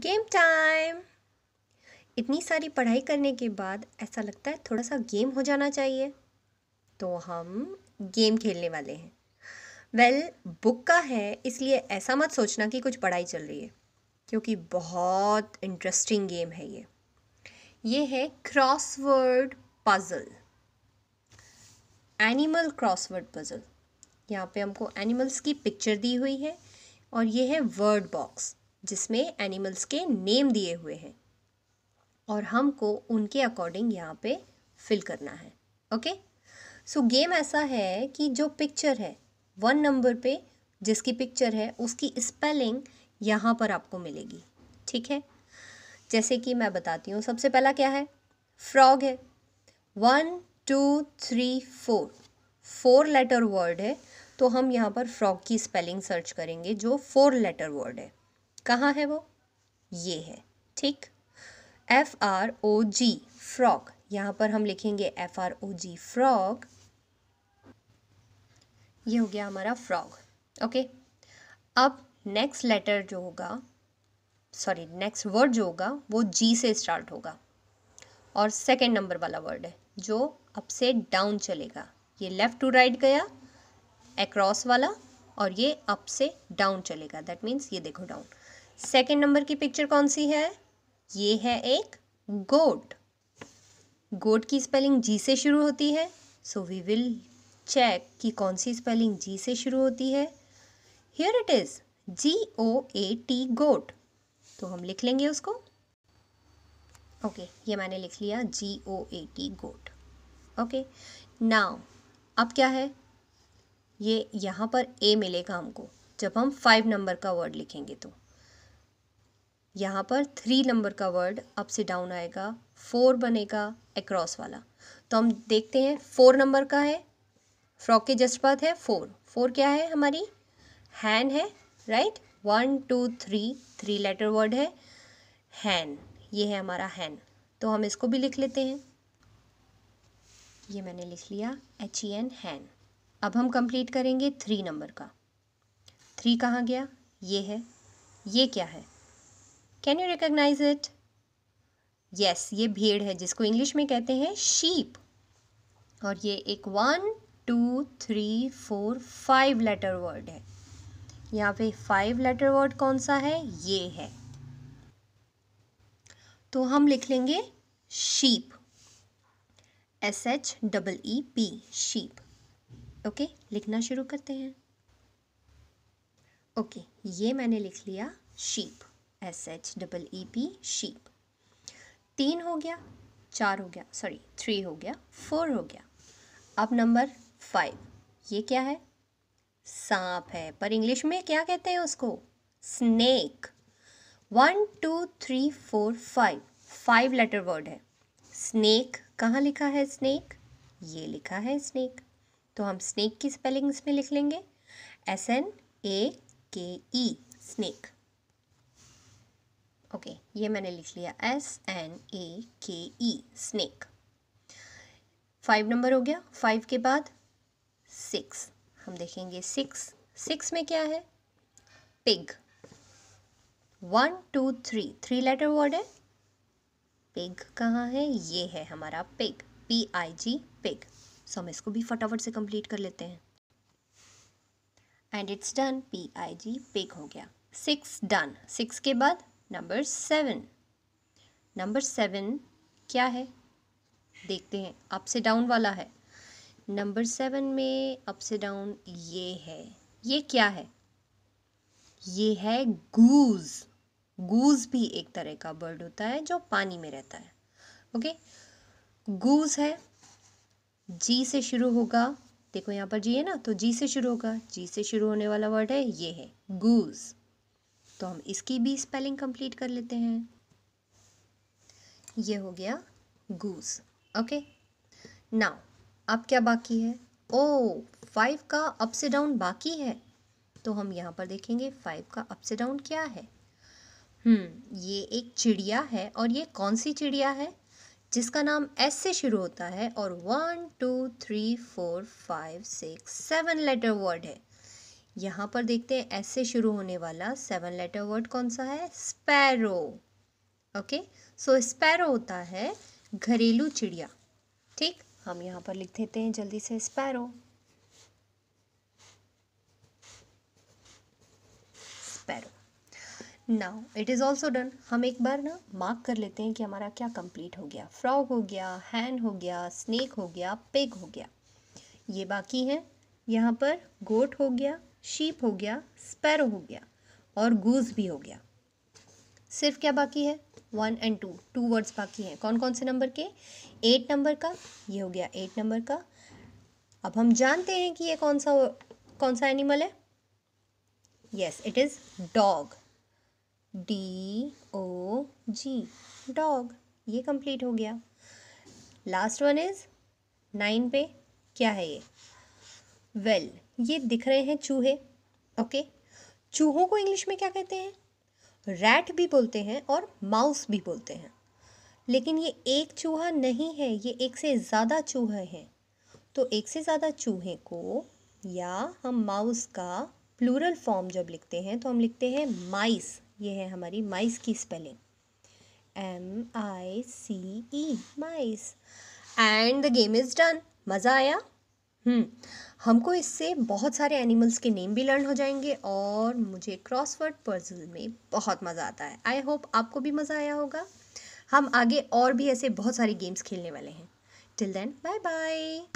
game time इतनी सारी पढ़ाई करने के बाद ऐसा लगता है थोड़ा सा गेम हो जाना चाहिए तो हम गेम खेलने वाले हैं वेल well, बुक का है इसलिए ऐसा मत सोचना कि कुछ पढ़ाई चल रही है क्योंकि बहुत इंटरेस्टिंग गेम है ये ये है crossword puzzle animal crossword puzzle यहाँ पे हमको एनिमल्स की पिक्चर दी हुई है और ये है वर्ड बॉक्स जिसमें एनिमल्स के नेम दिए हुए हैं और हमको उनके अकॉर्डिंग यहाँ पे फिल करना है ओके सो गेम ऐसा है कि जो पिक्चर है वन नंबर पे जिसकी पिक्चर है उसकी स्पेलिंग यहाँ पर आपको मिलेगी ठीक है जैसे कि मैं बताती हूँ सबसे पहला क्या है फ्रॉग है one two three four four letter word है तो हम यहाँ पर फ्रॉग की स्पेलिंग सर्च करेंगे जो फोर लेटर वर्ड है कहाँ है वो ये है ठीक F R O G frog यहाँ पर हम लिखेंगे F R O G frog ये हो गया हमारा फ्रॉग ओके अब नेक्स्ट लेटर जो होगा सॉरी नेक्स्ट वर्ड जो होगा वो जी से स्टार्ट होगा और सेकेंड नंबर वाला वर्ड है जो अप से डाउन चलेगा ये लेफ़्ट टू राइट गया एक्रॉस वाला और ये अप से डाउन चलेगा दैट मीन्स ये देखो डाउन सेकेंड नंबर की पिक्चर कौन सी है ये है एक गोट गोट की स्पेलिंग जी से शुरू होती है सो वी विल चेक कि कौन सी स्पेलिंग जी से शुरू होती है here it is G O A T goat तो हम लिख लेंगे उसको ओके okay, ये मैंने लिख लिया G O A T goat okay now अब क्या है ये यहाँ पर ए मिलेगा हमको जब हम फाइव नंबर का वर्ड लिखेंगे तो यहाँ पर थ्री नंबर का वर्ड अप से डाउन आएगा फोर बनेगा एक्रॉस वाला तो हम देखते हैं फोर नंबर का है फ्रॉक के जस्ट बात है फोर फोर क्या है हमारी हैन है right one two three three letter word है हैन ये है हमारा हैन तो हम इसको भी लिख लेते हैं ये मैंने लिख लिया एच ई एन हैन अब हम कंप्लीट करेंगे थ्री नंबर का थ्री कहाँ गया ये है ये क्या है can you recognise it yes ये भेड़ है जिसको इंग्लिश में कहते हैं शीप और ये एक one two three four five letter word है यहाँ पे फाइव लेटर वर्ड कौन सा है ये है तो हम लिख लेंगे sheep S H double E P sheep okay लिखना शुरू करते हैं ओके okay, ये मैंने लिख लिया sheep S H double E P sheep तीन हो गया चार हो गया सॉरी थ्री हो गया फोर हो गया अब नंबर फाइव ये क्या है सांप है पर इंग्लिश में क्या कहते हैं उसको snake one two three four five five letter word है स्नेक कहाँ लिखा है स्नेक ये लिखा है स्नेक तो हम स्नेक की स्पेलिंग इसमें लिख लेंगे एस एन ए के ई स्नेक ओके okay, ये मैंने लिख लिया एस एन ए के ई स्नेक फाइव नंबर हो गया फाइव के बाद सिक्स हम देखेंगे सिक्स सिक्स में क्या है pig one two three three letter word है पिग कहाँ है ये है हमारा pig P I G pig so हम इसको भी फटाफट से कंप्लीट कर लेते हैं and it's done P I G pig हो गया सिक्स डन सिक्स के बाद नंबर सेवन नंबर सेवन क्या है देखते हैं अप से डाउन वाला है नंबर सेवन में अप से डाउन ये है ये क्या है ये है गूज गूज भी एक तरह का बर्ड होता है जो पानी में रहता है ओके गूज है जी से शुरू होगा देखो यहाँ पर जी है ना तो जी से शुरू होगा जी से शुरू होने वाला वर्ड है ये है गूज़ तो हम इसकी भी स्पेलिंग कंप्लीट कर लेते हैं ये हो गया गूस ओके नाउ अब क्या बाकी है ओ oh, फाइव का अप से डाउन बाकी है तो हम यहाँ पर देखेंगे फाइव का अप से डाउन क्या है हम्म ये एक चिड़िया है और ये कौन सी चिड़िया है जिसका नाम एस से शुरू होता है और one two three four five six seven letter word है यहाँ पर देखते हैं ऐसे शुरू होने वाला सेवन लेटर वर्ड कौन सा है स्पैरो ओके सो स्पैरो होता है घरेलू चिड़िया ठीक हम यहाँ पर लिख देते हैं जल्दी से sparrow sparrow now it is also done हम एक बार ना मार्क कर लेते हैं कि हमारा क्या कंप्लीट हो गया फ्रॉग हो गया हैन हो गया स्नेक हो गया पिग हो गया ये बाकी है यहाँ पर गोट हो गया शीप हो गया स्पैरो हो गया और गूज भी हो गया सिर्फ क्या बाकी है one and two two words बाकी हैं कौन कौन से नंबर के एट नंबर का ये हो गया एट नंबर का अब हम जानते हैं कि ये कौन सा कौन सा एनिमल है yes it is dog D O G dog ये कंप्लीट हो गया लास्ट वन इज़ नाइन पे क्या है ये वेल well, ये दिख रहे हैं चूहे ओके चूहों को इंग्लिश में क्या कहते हैं रैट भी बोलते हैं और माउस भी बोलते हैं लेकिन ये एक चूहा नहीं है ये एक से ज़्यादा चूहे हैं तो एक से ज़्यादा चूहे को या हम माउस का प्लूरल फॉर्म जब लिखते हैं तो हम लिखते हैं माइस ये है हमारी माइस की spelling M I C E mice and the game is done मज़ा आया हम्म हमको इससे बहुत सारे एनिमल्स के नेम भी लर्न हो जाएंगे और मुझे क्रॉसवर्ड पर्जल में बहुत मज़ा आता है आई होप आपको भी मज़ा आया होगा हम आगे और भी ऐसे बहुत सारे गेम्स खेलने वाले हैं टिल देन बाय बाय